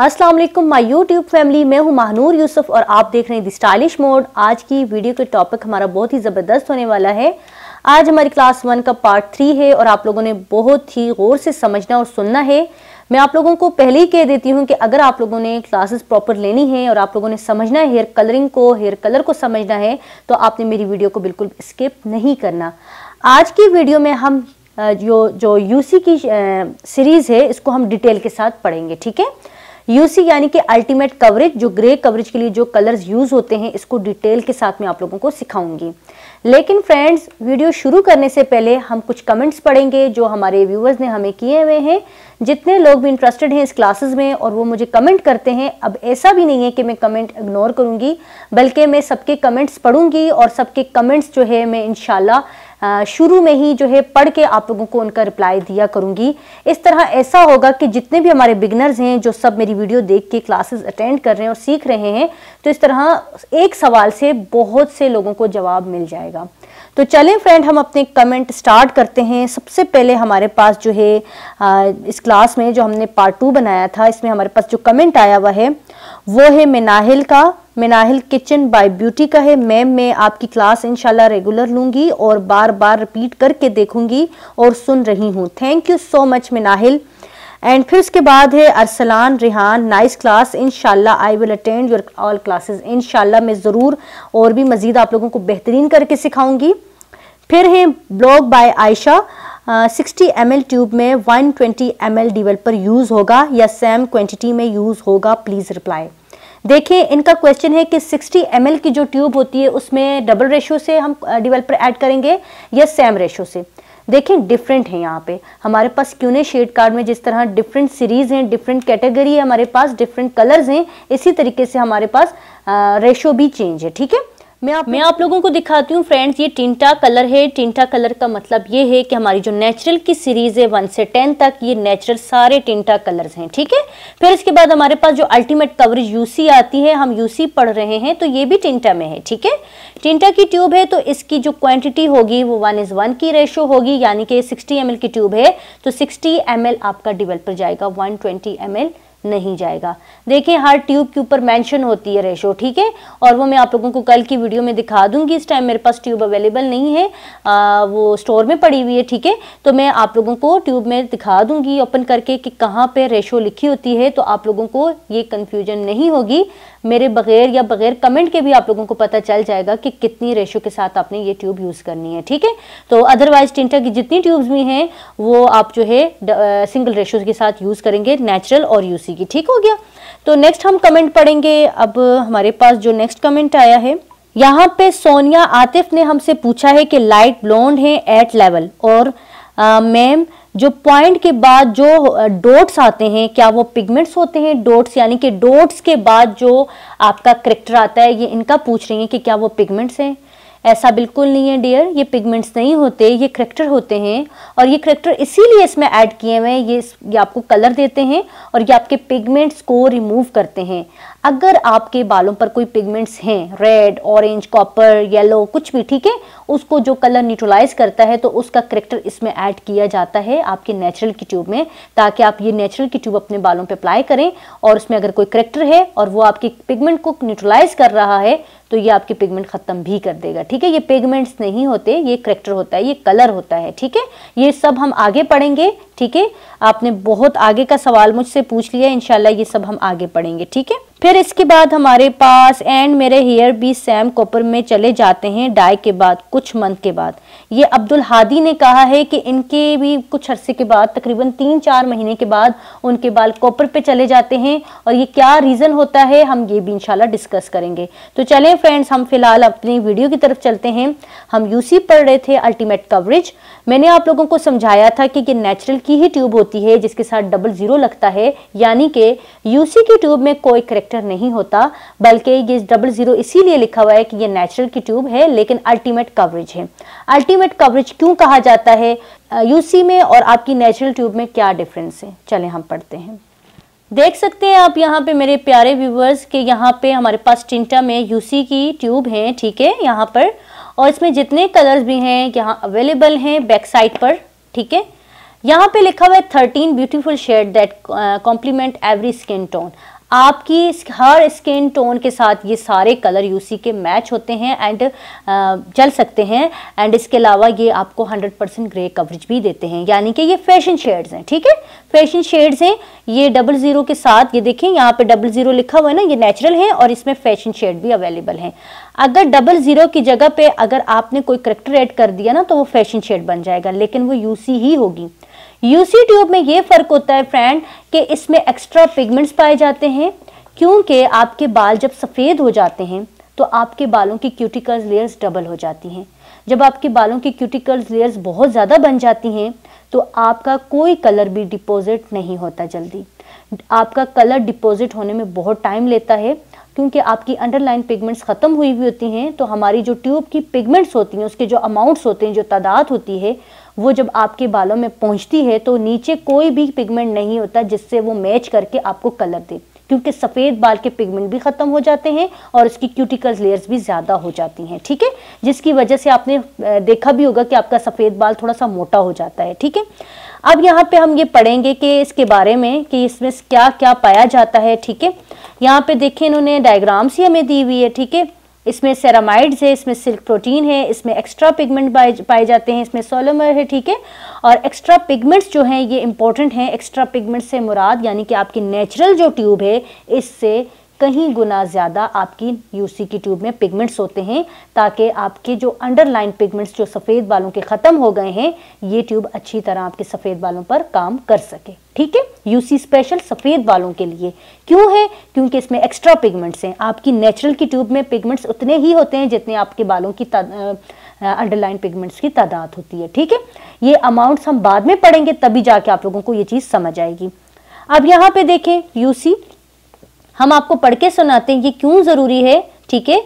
अस्सलाम वालेकुम my YouTube family मैं हूं महानूर यूसुफ और आप देख रहे हैं दी स्टाइलिश मोड आज की वीडियो के टॉपिक हमारा बहुत ही ज़बरदस्त होने वाला है आज हमारी क्लास वन का पार्ट थ्री है और आप लोगों ने बहुत ही गौर से समझना और सुनना है मैं आप लोगों को पहले ही कह देती हूँ कि अगर आप लोगों ने क्लासेस प्रॉपर लेनी है और आप लोगों ने समझना है हेयर कलरिंग को हेयर कलर को समझना है तो आपने मेरी वीडियो को बिल्कुल स्किप नहीं करना आज की वीडियो में हम जो जो यूसी की सीरीज़ है इसको हम डिटेल के साथ पढ़ेंगे ठीक है यूसी यानी कि अल्टीमेट कवरेज जो ग्रे कवरेज के लिए जो कलर्स यूज होते हैं इसको डिटेल के साथ में आप लोगों को सिखाऊंगी लेकिन फ्रेंड्स वीडियो शुरू करने से पहले हम कुछ कमेंट्स पढ़ेंगे जो हमारे व्यूवर्स ने हमें किए हुए हैं जितने लोग भी इंटरेस्टेड हैं इस क्लासेस में और वो मुझे कमेंट करते हैं अब ऐसा भी नहीं है कि मैं कमेंट इग्नोर करूंगी बल्कि मैं सबके कमेंट्स पढ़ूंगी और सबके कमेंट्स जो है मैं इनशाला शुरू में ही जो है पढ़ के आप लोगों को उनका रिप्लाई दिया करूँगी इस तरह ऐसा होगा कि जितने भी हमारे बिगनर्स हैं जो सब मेरी वीडियो देख के क्लासेस अटेंड कर रहे हैं और सीख रहे हैं तो इस तरह एक सवाल से बहुत से लोगों को जवाब मिल जाएगा तो चलें फ्रेंड हम अपने कमेंट स्टार्ट करते हैं सबसे पहले हमारे पास जो है इस क्लास में जो हमने पार्ट टू बनाया था इसमें हमारे पास जो कमेंट आया हुआ है वो है मिनाहिल का मिनाहिल किचन बाय ब्यूटी का है मैम मैं आपकी क्लास इनशाला रेगुलर लूंगी और बार बार रिपीट करके देखूंगी और सुन रही हूँ thank you so much Minahil and फिर उसके बाद है अरसलान रिहान नाइस क्लास इनशाला I will attend your all classes इनशाला मैं ज़रूर और भी मज़ीद आप लोगों को बेहतरीन करके सिखाऊंगी फिर है blog by Ayesha sixty M tube में one twenty M developer use होगा या सेम क्वान्टिटी में यूज़ होगा प्लीज़ रिप्लाई देखिए इनका क्वेश्चन है कि 60 एम की जो ट्यूब होती है उसमें डबल रेशो से हम डिवेल्पर ऐड करेंगे या सेम रेशो से देखें डिफरेंट है यहाँ पे हमारे पास क्यों नहीं शेड कार्ड में जिस तरह डिफरेंट सीरीज़ हैं डिफरेंट कैटेगरी है हमारे पास डिफरेंट कलर्स हैं इसी तरीके से हमारे पास रेशो भी चेंज है ठीक है मैं आप मैं आप लोगों को दिखाती हूँ फ्रेंड्स ये टिंटा कलर है टिंटा कलर का मतलब ये है कि हमारी जो नेचुरल की सीरीज है वन से टेन तक ये नेचुरल सारे टिंटा कलर्स हैं ठीक है फिर इसके बाद हमारे पास जो अल्टीमेट कवरेज यूसी आती है हम यूसी पढ़ रहे हैं तो ये भी टिंटा में है ठीक है टिंटा की ट्यूब है तो इसकी जो क्वान्टिटी होगी वो वन इज वन की रेशो होगी यानी कि सिक्सटी एम की ट्यूब है तो सिक्सटी एम आपका डिवेल्पर जाएगा वन ट्वेंटी नहीं जाएगा देखिए हर ट्यूब के ऊपर मेंशन होती है रेशो ठीक है और वो मैं आप लोगों को कल की वीडियो में दिखा दूंगी इस टाइम मेरे पास ट्यूब अवेलेबल नहीं है आ, वो स्टोर में पड़ी हुई है ठीक है तो मैं आप लोगों को ट्यूब में दिखा दूंगी ओपन करके कि कहाँ पर रेशो लिखी होती है तो आप लोगों को ये कन्फ्यूजन नहीं होगी मेरे बगैर या बगैर कमेंट के भी आप लोगों को पता चल जाएगा कि कितनी रेशो के साथ आपने ये ट्यूब यूज़ करनी है ठीक है तो अदरवाइज टिंटा की जितनी ट्यूब्स भी हैं वो आप जो है सिंगल रेशो के साथ यूज़ करेंगे नेचुरल और यूसी किसी की ठीक हो गया तो नेक्स्ट हम कमेंट पढ़ेंगे अब हमारे पास जो नेक्स्ट कमेंट आया है यहाँ पे सोनिया आतिफ ने हमसे पूछा है कि लाइट ब्लॉन्ड है एट लेवल और मैम जो पॉइंट के बाद जो डोट्स आते हैं क्या वो पिगमेंट्स होते हैं डोट्स यानी कि डोट्स के बाद जो आपका करेक्टर आता है ये इनका पूछ रही है कि क्या वो पिगमेंट्स हैं ऐसा बिल्कुल नहीं है डियर ये पिगमेंट्स नहीं होते ये करेक्टर होते हैं और ये करेक्टर इसीलिए इसमें ऐड किए हुए हैं ये ये आपको कलर देते हैं और ये आपके पिगमेंट्स को रिमूव करते हैं अगर आपके बालों पर कोई पिगमेंट्स हैं रेड ऑरेंज कॉपर येलो कुछ भी ठीक है उसको जो कलर न्यूट्रलाइज करता है तो उसका करेक्टर इसमें ऐड किया जाता है आपके नेचुरल की ट्यूब में ताकि आप ये नेचुरल की ट्यूब अपने बालों पर अप्लाई करें और उसमें अगर कोई करेक्टर है और वो आपके पिगमेंट को न्यूट्रलाइज कर रहा है तो ये आपके पिगमेंट ख़त्म भी कर देगा ठीक है ये पिगमेंट्स नहीं होते ये करेक्टर होता है ये कलर होता है ठीक है ये सब हम आगे पढ़ेंगे ठीक है आपने बहुत आगे का सवाल मुझसे पूछ लिया इंशाल्लाह ये सब हम आगे पढ़ेंगे ठीक है फिर इसके बाद हमारे पास एंड मेरे हेयर भी सैम कॉपर में चले जाते हैं डाई के बाद कुछ मंथ के बाद ये अब्दुल हादी ने कहा है कि इनके भी कुछ अरसे के बाद तकरीबन तीन चार महीने के बाद उनके बाल कॉपर पे चले जाते हैं और ये क्या रीज़न होता है हम ये भी इंशाल्लाह डिस्कस करेंगे तो चलें फ्रेंड्स हम फिलहाल अपनी वीडियो की तरफ चलते हैं हम यूसी पढ़ रहे थे अल्टीमेट कवरेज मैंने आप लोगों को समझाया था कि ये नेचुरल की ही ट्यूब होती है जिसके साथ डबल ज़ीरो लगता है यानी कि यूसी की ट्यूब में कोई करेक्टर नहीं होता बल्कि ये डबल ज़ीरो इसीलिए लिखा हुआ है कि ये नेचुरल की ट्यूब है लेकिन अल्टीमेट कवरेज है अल्टीमेट कवरेज क्यों कहा जाता है यूसी में और आपकी नेचुरल ट्यूब में क्या डिफरेंस है चलें हम पढ़ते हैं देख सकते हैं आप यहाँ पे मेरे प्यारे व्यूवर्स के यहाँ पे हमारे पास टिंटा में यूसी की ट्यूब है ठीक है यहाँ पर और इसमें जितने कलर्स भी हैं यहाँ अवेलेबल हैं बैक साइड पर ठीक है यहाँ पे लिखा हुआ है thirteen beautiful shade that complement every skin tone आपकी हर स्किन टोन के साथ ये सारे कलर यूसी के मैच होते हैं एंड चल सकते हैं एंड इसके अलावा ये आपको 100 परसेंट ग्रे कवरेज भी देते हैं यानी कि ये फैशन शेड्स हैं ठीक है फैशन शेड्स हैं ये डबल ज़ीरो के साथ ये देखें यहाँ पे डबल ज़ीरो लिखा हुआ है ना ये नेचुरल है और इसमें फैशन शेड भी अवेलेबल हैं अगर डबल ज़ीरो की जगह पर अगर आपने कोई करेक्टर एड कर दिया ना तो वो फैशन शेड बन जाएगा लेकिन वो यूसी ही होगी यूसी ट्यूब में ये फ़र्क होता है फ्रेंड कि इसमें एक्स्ट्रा पिगमेंट्स पाए जाते हैं क्योंकि आपके बाल जब सफ़ेद हो जाते हैं तो आपके बालों की क्यूटिकल्स लेयर्स डबल हो जाती हैं जब आपके बालों की क्यूटिकल्स लेयर्स बहुत ज़्यादा बन जाती हैं तो आपका कोई कलर भी डिपॉजिट नहीं होता जल्दी आपका कलर डिपॉजिट होने में बहुत टाइम लेता है क्योंकि आपकी अंडरलाइन पिगमेंट्स ख़त्म हुई हुई होती हैं तो हमारी जो ट्यूब की पिगमेंट्स होती हैं उसके जो अमाउंट्स होते हैं जो तादाद होती है वो जब आपके बालों में पहुंचती है तो नीचे कोई भी पिगमेंट नहीं होता जिससे वो मैच करके आपको कलर दे क्योंकि सफ़ेद बाल के पिगमेंट भी ख़त्म हो जाते हैं और उसकी क्यूटिकल लेयर्स भी ज़्यादा हो जाती हैं ठीक है जिसकी वजह से आपने देखा भी होगा कि आपका सफ़ेद बाल थोड़ा सा मोटा हो जाता है ठीक है अब यहाँ पे हम ये पढ़ेंगे कि इसके बारे में कि इसमें क्या क्या पाया जाता है ठीक है यहाँ पे देखें इन्होंने डायग्राम्स ही हमें दी हुई है ठीक है इसमें सेरामाइड्स है इसमें सिल्क प्रोटीन है इसमें एक्स्ट्रा पिगमेंट पाए जाते हैं इसमें सोलोमर है ठीक है और एक्स्ट्रा पिगमेंट्स जो हैं ये इंपॉर्टेंट हैं एक्स्ट्रा पिगमेंट्स से मुराद यानी कि आपकी नेचुरल जो ट्यूब है इससे कहीं गुना ज़्यादा आपकी यूसी की ट्यूब में पिगमेंट्स होते हैं ताकि आपके जो अंडरलाइन पिगमेंट्स जो सफ़ेद बालों के ख़त्म हो गए हैं ये ट्यूब अच्छी तरह आपके सफ़ेद बालों पर काम कर सके ठीक है यूसी स्पेशल सफ़ेद बालों के लिए क्यों है क्योंकि इसमें एक्स्ट्रा पिगमेंट्स हैं आपकी नेचुरल की ट्यूब में पिगमेंट्स उतने ही होते हैं जितने आपके बालों की अंडरलाइन पिगमेंट्स की तादाद होती है ठीक है ये अमाउंट्स हम बाद में पढ़ेंगे तभी जाके आप लोगों को ये चीज़ समझ आएगी अब यहाँ पे देखें यूसी हम आपको पढ़ के सुनाते हैं ये क्यों ज़रूरी है ठीक है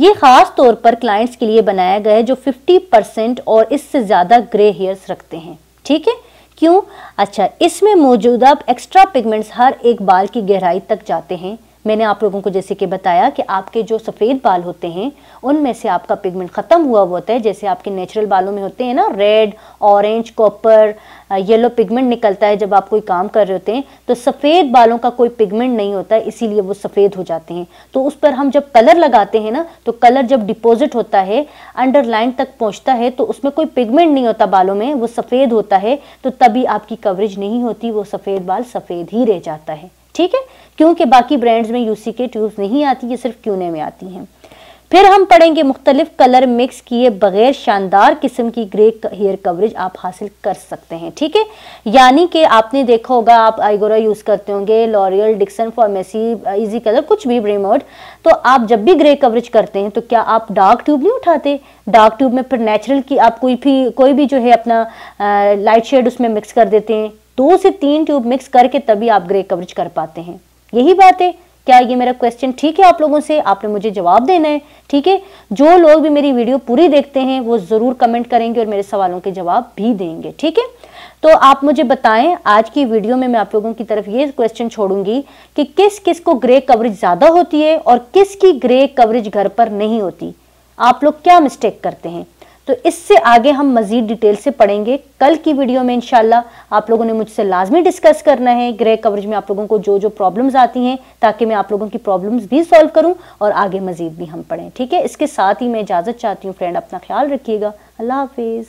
ये ख़ास तौर पर क्लाइंट्स के लिए बनाया गया है जो 50 परसेंट और इससे ज़्यादा ग्रे हेयर्स रखते हैं ठीक है क्यों अच्छा इसमें मौजूदा एक्स्ट्रा पिगमेंट्स हर एक बाल की गहराई तक जाते हैं मैंने आप लोगों को जैसे कि बताया कि आपके जो सफ़ेद बाल होते हैं उनमें से आपका पिगमेंट ख़त्म हुआ हुआ होता है जैसे आपके नेचुरल बालों में होते हैं ना red orange copper yellow pigment निकलता है जब आप कोई काम कर रहे होते हैं तो सफ़ेद बालों का कोई पिगमेंट नहीं होता है इसीलिए वो सफ़ेद हो जाते हैं तो उस पर हम जब कलर लगाते हैं ना तो कलर जब डिपोजिट होता है अंडरलाइन तक पहुँचता है तो उसमें कोई पिगमेंट नहीं होता बालों में वो सफ़ेद होता है तो तभी आपकी कवरेज नहीं होती वो सफ़ेद बाल सफ़ेद ही रह जाता है ठीक है क्योंकि बाकी ब्रांड्स में यूसी के ट्यूब्स नहीं आती ये सिर्फ क्यूने में आती हैं फिर हम पढ़ेंगे मुख्तलिफ कलर मिक्स किए बगैर शानदार किस्म की ग्रे हेयर कवरेज आप हासिल कर सकते हैं ठीक है यानी कि आपने देखा होगा आप आईगोरा यूज़ करते होंगे L'Oreal Dikson Framesi easy colour कुछ भी ब्रेमोड तो आप जब भी ग्रे कवरेज करते हैं तो क्या आप डार्क ट्यूब नहीं उठाते डार्क ट्यूब में फिर नेचुरल की आप कोई भी कोई भी जो है अपना लाइट शेड उसमें मिक्स कर देते हैं दो से तीन ट्यूब मिक्स करके तभी आप ग्रे कवरेज कर पाते हैं यही बात है क्या ये मेरा क्वेश्चन ठीक है आप लोगों से आपने मुझे जवाब देना है ठीक है जो लोग भी मेरी वीडियो पूरी देखते हैं वो ज़रूर कमेंट करेंगे और मेरे सवालों के जवाब भी देंगे ठीक है तो आप मुझे बताएं आज की वीडियो में मैं आप लोगों की तरफ ये क्वेश्चन छोड़ूंगी कि किस किस को ग्रे कवरेज ज़्यादा होती है और किसकी ग्रे कवरेज घर पर नहीं होती आप लोग क्या मिस्टेक करते हैं तो इससे आगे हम मजीद डिटेल से पढ़ेंगे कल की वीडियो में इनशाला आप लोगों ने मुझसे लाजमी डिस्कस करना है ग्रह कवरेज में आप लोगों को जो जो प्रॉब्लम्स आती हैं ताकि मैं आप लोगों की प्रॉब्लम्स भी सॉल्व करूं और आगे मजीद भी हम पढ़ें ठीक है इसके साथ ही मैं इजाज़त चाहती हूँ फ्रेंड अपना ख्याल रखिएगा अल्लाह हाफिज़